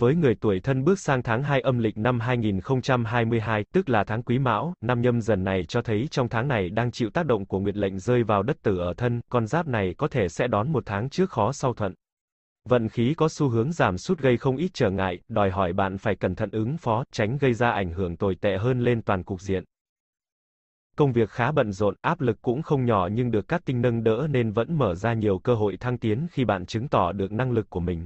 Với người tuổi thân bước sang tháng 2 âm lịch năm 2022, tức là tháng Quý Mão, năm nhâm dần này cho thấy trong tháng này đang chịu tác động của nguyệt lệnh rơi vào đất tử ở thân, con giáp này có thể sẽ đón một tháng trước khó sau thuận. Vận khí có xu hướng giảm sút gây không ít trở ngại, đòi hỏi bạn phải cẩn thận ứng phó, tránh gây ra ảnh hưởng tồi tệ hơn lên toàn cục diện. Công việc khá bận rộn, áp lực cũng không nhỏ nhưng được các tinh nâng đỡ nên vẫn mở ra nhiều cơ hội thăng tiến khi bạn chứng tỏ được năng lực của mình.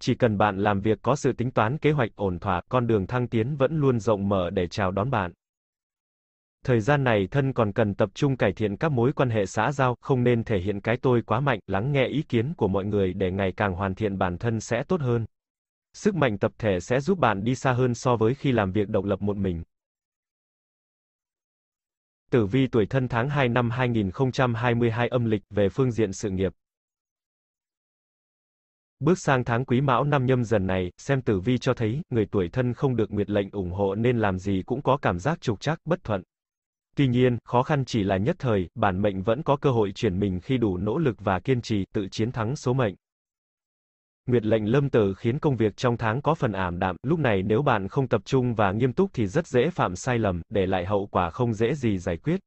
Chỉ cần bạn làm việc có sự tính toán kế hoạch ổn thỏa, con đường thăng tiến vẫn luôn rộng mở để chào đón bạn. Thời gian này thân còn cần tập trung cải thiện các mối quan hệ xã giao, không nên thể hiện cái tôi quá mạnh, lắng nghe ý kiến của mọi người để ngày càng hoàn thiện bản thân sẽ tốt hơn. Sức mạnh tập thể sẽ giúp bạn đi xa hơn so với khi làm việc độc lập một mình. Tử vi tuổi thân tháng 2 năm 2022 âm lịch về phương diện sự nghiệp. Bước sang tháng quý mão năm nhâm dần này, xem tử vi cho thấy, người tuổi thân không được nguyệt lệnh ủng hộ nên làm gì cũng có cảm giác trục trặc bất thuận. Tuy nhiên, khó khăn chỉ là nhất thời, bản mệnh vẫn có cơ hội chuyển mình khi đủ nỗ lực và kiên trì, tự chiến thắng số mệnh. Nguyệt lệnh lâm tử khiến công việc trong tháng có phần ảm đạm, lúc này nếu bạn không tập trung và nghiêm túc thì rất dễ phạm sai lầm, để lại hậu quả không dễ gì giải quyết.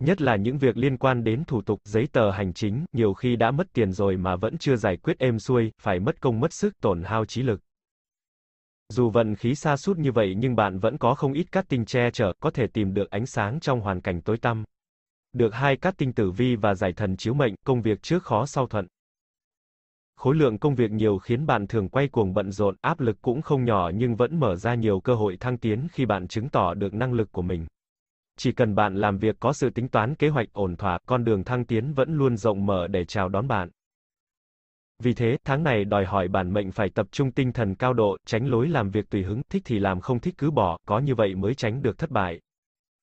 Nhất là những việc liên quan đến thủ tục, giấy tờ hành chính, nhiều khi đã mất tiền rồi mà vẫn chưa giải quyết êm xuôi, phải mất công mất sức, tổn hao trí lực. Dù vận khí xa sút như vậy nhưng bạn vẫn có không ít các tinh che chở, có thể tìm được ánh sáng trong hoàn cảnh tối tăm. Được hai cát tinh tử vi và giải thần chiếu mệnh, công việc trước khó sau thuận. Khối lượng công việc nhiều khiến bạn thường quay cuồng bận rộn, áp lực cũng không nhỏ nhưng vẫn mở ra nhiều cơ hội thăng tiến khi bạn chứng tỏ được năng lực của mình. Chỉ cần bạn làm việc có sự tính toán kế hoạch ổn thỏa, con đường thăng tiến vẫn luôn rộng mở để chào đón bạn. Vì thế, tháng này đòi hỏi bản mệnh phải tập trung tinh thần cao độ, tránh lối làm việc tùy hứng, thích thì làm không thích cứ bỏ, có như vậy mới tránh được thất bại.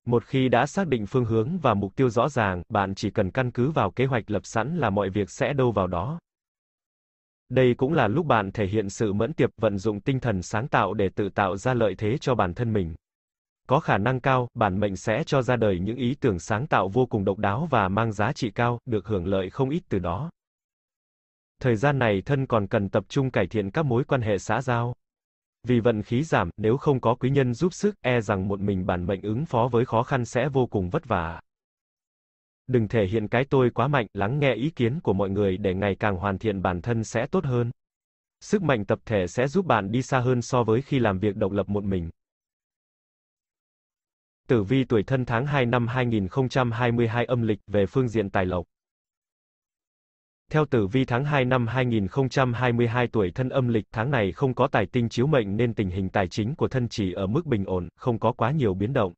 Một khi đã xác định phương hướng và mục tiêu rõ ràng, bạn chỉ cần căn cứ vào kế hoạch lập sẵn là mọi việc sẽ đâu vào đó. Đây cũng là lúc bạn thể hiện sự mẫn tiệp vận dụng tinh thần sáng tạo để tự tạo ra lợi thế cho bản thân mình có khả năng cao, bản mệnh sẽ cho ra đời những ý tưởng sáng tạo vô cùng độc đáo và mang giá trị cao, được hưởng lợi không ít từ đó. Thời gian này thân còn cần tập trung cải thiện các mối quan hệ xã giao. Vì vận khí giảm, nếu không có quý nhân giúp sức, e rằng một mình bản mệnh ứng phó với khó khăn sẽ vô cùng vất vả. Đừng thể hiện cái tôi quá mạnh, lắng nghe ý kiến của mọi người để ngày càng hoàn thiện bản thân sẽ tốt hơn. Sức mạnh tập thể sẽ giúp bạn đi xa hơn so với khi làm việc độc lập một mình. Tử vi tuổi thân tháng 2 năm 2022 âm lịch về phương diện tài lộc. Theo tử vi tháng 2 năm 2022 tuổi thân âm lịch tháng này không có tài tinh chiếu mệnh nên tình hình tài chính của thân chỉ ở mức bình ổn, không có quá nhiều biến động.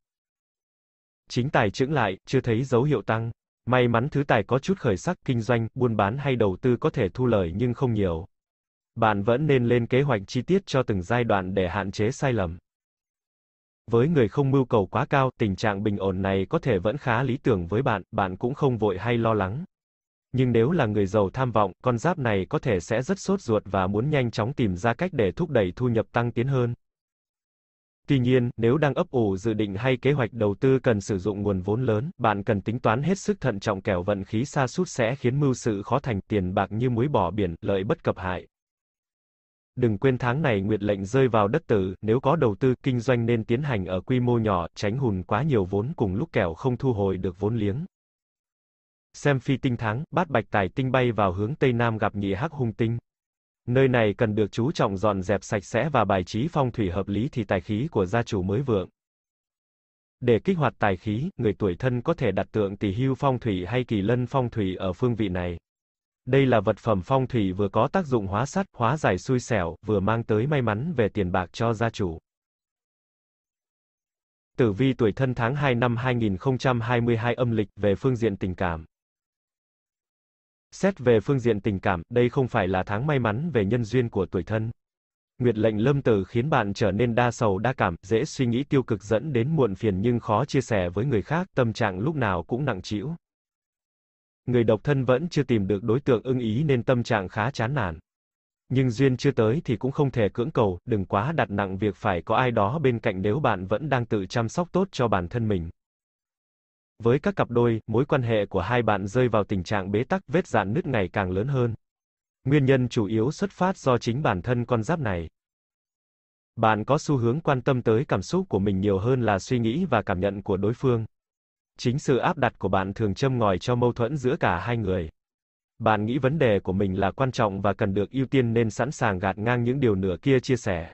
Chính tài trưởng lại, chưa thấy dấu hiệu tăng. May mắn thứ tài có chút khởi sắc, kinh doanh, buôn bán hay đầu tư có thể thu lời nhưng không nhiều. Bạn vẫn nên lên kế hoạch chi tiết cho từng giai đoạn để hạn chế sai lầm. Với người không mưu cầu quá cao, tình trạng bình ổn này có thể vẫn khá lý tưởng với bạn, bạn cũng không vội hay lo lắng. Nhưng nếu là người giàu tham vọng, con giáp này có thể sẽ rất sốt ruột và muốn nhanh chóng tìm ra cách để thúc đẩy thu nhập tăng tiến hơn. Tuy nhiên, nếu đang ấp ủ dự định hay kế hoạch đầu tư cần sử dụng nguồn vốn lớn, bạn cần tính toán hết sức thận trọng kẻo vận khí xa sút sẽ khiến mưu sự khó thành tiền bạc như muối bỏ biển, lợi bất cập hại. Đừng quên tháng này nguyệt lệnh rơi vào đất tử, nếu có đầu tư kinh doanh nên tiến hành ở quy mô nhỏ, tránh hùn quá nhiều vốn cùng lúc kẻo không thu hồi được vốn liếng. Xem phi tinh tháng, bát bạch tài tinh bay vào hướng tây nam gặp nhị hắc hung tinh. Nơi này cần được chú trọng dọn dẹp sạch sẽ và bài trí phong thủy hợp lý thì tài khí của gia chủ mới vượng. Để kích hoạt tài khí, người tuổi thân có thể đặt tượng tỷ hưu phong thủy hay kỳ lân phong thủy ở phương vị này. Đây là vật phẩm phong thủy vừa có tác dụng hóa sát hóa giải xui xẻo, vừa mang tới may mắn về tiền bạc cho gia chủ. Tử vi tuổi thân tháng 2 năm 2022 âm lịch về phương diện tình cảm. Xét về phương diện tình cảm, đây không phải là tháng may mắn về nhân duyên của tuổi thân. Nguyệt lệnh lâm tử khiến bạn trở nên đa sầu đa cảm, dễ suy nghĩ tiêu cực dẫn đến muộn phiền nhưng khó chia sẻ với người khác, tâm trạng lúc nào cũng nặng trĩu người độc thân vẫn chưa tìm được đối tượng ưng ý nên tâm trạng khá chán nản. Nhưng duyên chưa tới thì cũng không thể cưỡng cầu, đừng quá đặt nặng việc phải có ai đó bên cạnh nếu bạn vẫn đang tự chăm sóc tốt cho bản thân mình. Với các cặp đôi, mối quan hệ của hai bạn rơi vào tình trạng bế tắc, vết dạn nứt ngày càng lớn hơn. Nguyên nhân chủ yếu xuất phát do chính bản thân con giáp này. Bạn có xu hướng quan tâm tới cảm xúc của mình nhiều hơn là suy nghĩ và cảm nhận của đối phương chính sự áp đặt của bạn thường châm ngòi cho mâu thuẫn giữa cả hai người. Bạn nghĩ vấn đề của mình là quan trọng và cần được ưu tiên nên sẵn sàng gạt ngang những điều nửa kia chia sẻ.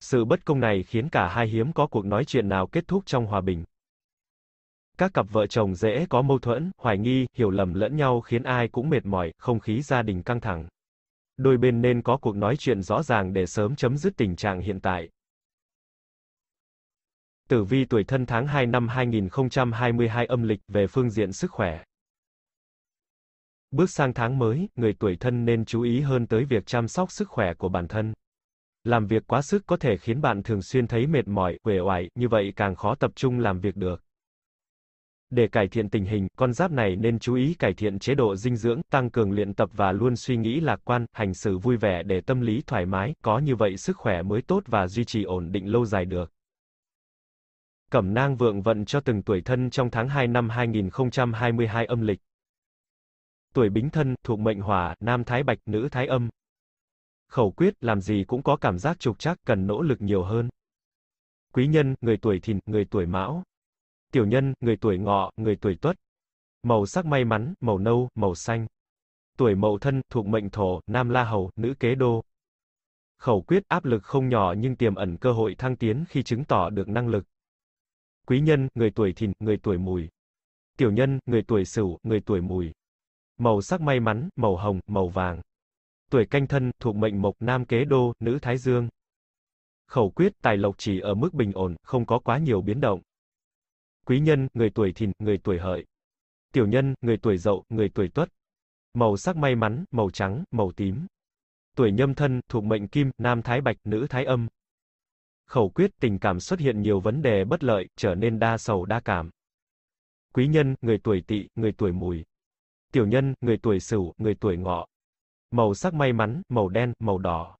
Sự bất công này khiến cả hai hiếm có cuộc nói chuyện nào kết thúc trong hòa bình. Các cặp vợ chồng dễ có mâu thuẫn, hoài nghi, hiểu lầm lẫn nhau khiến ai cũng mệt mỏi, không khí gia đình căng thẳng. Đôi bên nên có cuộc nói chuyện rõ ràng để sớm chấm dứt tình trạng hiện tại. Tử vi tuổi thân tháng 2 năm 2022 âm lịch về phương diện sức khỏe. Bước sang tháng mới, người tuổi thân nên chú ý hơn tới việc chăm sóc sức khỏe của bản thân. Làm việc quá sức có thể khiến bạn thường xuyên thấy mệt mỏi, uể oải, như vậy càng khó tập trung làm việc được. Để cải thiện tình hình, con giáp này nên chú ý cải thiện chế độ dinh dưỡng, tăng cường luyện tập và luôn suy nghĩ lạc quan, hành xử vui vẻ để tâm lý thoải mái, có như vậy sức khỏe mới tốt và duy trì ổn định lâu dài được. Cẩm nang vượng vận cho từng tuổi thân trong tháng 2 năm 2022 âm lịch. Tuổi bính thân, thuộc mệnh hỏa, nam thái bạch, nữ thái âm. Khẩu quyết, làm gì cũng có cảm giác trục trặc, cần nỗ lực nhiều hơn. Quý nhân, người tuổi thìn, người tuổi mão. Tiểu nhân, người tuổi ngọ, người tuổi tuất. Màu sắc may mắn, màu nâu, màu xanh. Tuổi mậu thân, thuộc mệnh thổ, nam la hầu, nữ kế đô. Khẩu quyết áp lực không nhỏ nhưng tiềm ẩn cơ hội thăng tiến khi chứng tỏ được năng lực quý nhân, người tuổi thìn, người tuổi mùi. Tiểu nhân, người tuổi sửu, người tuổi mùi. Màu sắc may mắn, màu hồng, màu vàng. Tuổi canh thân, thuộc mệnh mộc, nam kế đô, nữ thái dương. Khẩu quyết, tài lộc chỉ ở mức bình ổn, không có quá nhiều biến động. Quý nhân, người tuổi thìn, người tuổi hợi. Tiểu nhân, người tuổi dậu, người tuổi tuất. Màu sắc may mắn, màu trắng, màu tím. Tuổi nhâm thân, thuộc mệnh kim, nam thái bạch, nữ thái âm khẩu quyết tình cảm xuất hiện nhiều vấn đề bất lợi, trở nên đa sầu đa cảm. Quý nhân, người tuổi tỵ, người tuổi mùi. Tiểu nhân, người tuổi sửu, người tuổi ngọ. Màu sắc may mắn, màu đen, màu đỏ.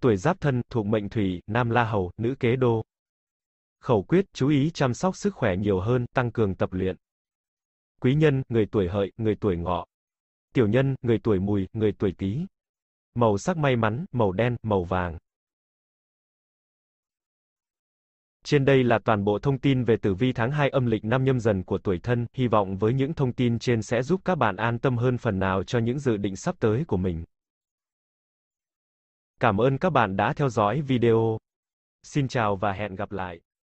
Tuổi giáp thân, thuộc mệnh thủy, nam la hầu, nữ kế đô. Khẩu quyết, chú ý chăm sóc sức khỏe nhiều hơn, tăng cường tập luyện. Quý nhân, người tuổi hợi, người tuổi ngọ. Tiểu nhân, người tuổi mùi, người tuổi tý. Màu sắc may mắn, màu đen, màu vàng. Trên đây là toàn bộ thông tin về tử vi tháng 2 âm lịch năm nhâm dần của tuổi thân, hy vọng với những thông tin trên sẽ giúp các bạn an tâm hơn phần nào cho những dự định sắp tới của mình. Cảm ơn các bạn đã theo dõi video. Xin chào và hẹn gặp lại.